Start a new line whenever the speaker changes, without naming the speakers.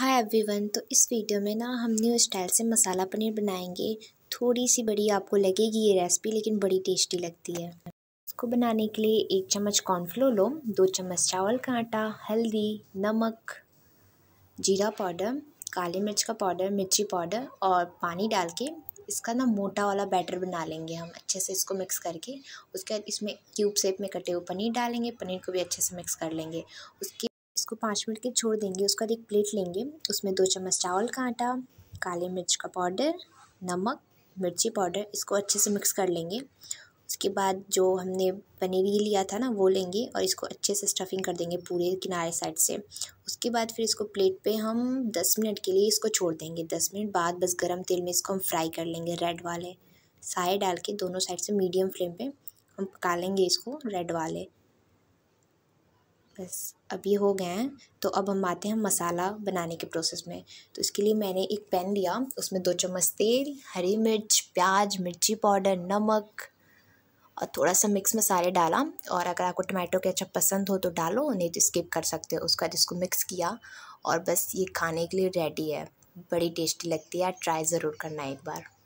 hi everyone तो इस video में ना हम न्यू स्टाइल से मसाला पनीर बनाएंगे थोड़ी सी बड़ी आपको लगेगी ये रेसिपी लेकिन बड़ी टेस्टी लगती है इसको बनाने के लिए एक चम्मच कॉर्नफ्लोर लो दो चम्मच चावल का आटा हल्दी नमक जीरा पाउडर काली मिर्च का पाउडर मिर्ची पाउडर और पानी डाल के इसका ना मोटा वाला बैटर बना लेंगे हम अच्छे से इसको मिक्स करके उसके बाद इसमें क्यूब शेप में कटे हुए पनीर डालेंगे पनीर को भी अच्छे से मिक्स कर लेंगे उसके उसको पाँच मिनट के छोड़ देंगे उसके बाद एक प्लेट लेंगे उसमें दो चम्मच चावल का आटा काली मिर्च का पाउडर नमक मिर्ची पाउडर इसको अच्छे से मिक्स कर लेंगे उसके बाद जो हमने पनीर ही लिया था ना वो लेंगे और इसको अच्छे से स्टफिंग कर देंगे पूरे किनारे साइड से उसके बाद फिर इसको प्लेट पे हम दस मिनट के लिए इसको छोड़ देंगे दस मिनट बाद बस गरम तेल में इसको हम फ्राई कर लेंगे रेड वाले साए डाल के दोनों साइड से मीडियम फ्लेम पे हम पका लेंगे इसको रेड वाले बस अब ये हो गए हैं तो अब हम आते हैं मसाला बनाने के प्रोसेस में तो इसके लिए मैंने एक पैन लिया उसमें दो चम्मच तेल हरी मिर्च प्याज मिर्ची पाउडर नमक और थोड़ा सा मिक्स मसाले डाला और अगर आपको टमाटो के अच्छा पसंद हो तो डालो नहीं तो स्किप कर सकते हो उसका जिसको मिक्स किया और बस ये खाने के लिए रेडी है बड़ी टेस्टी लगती है ट्राई ज़रूर करना एक बार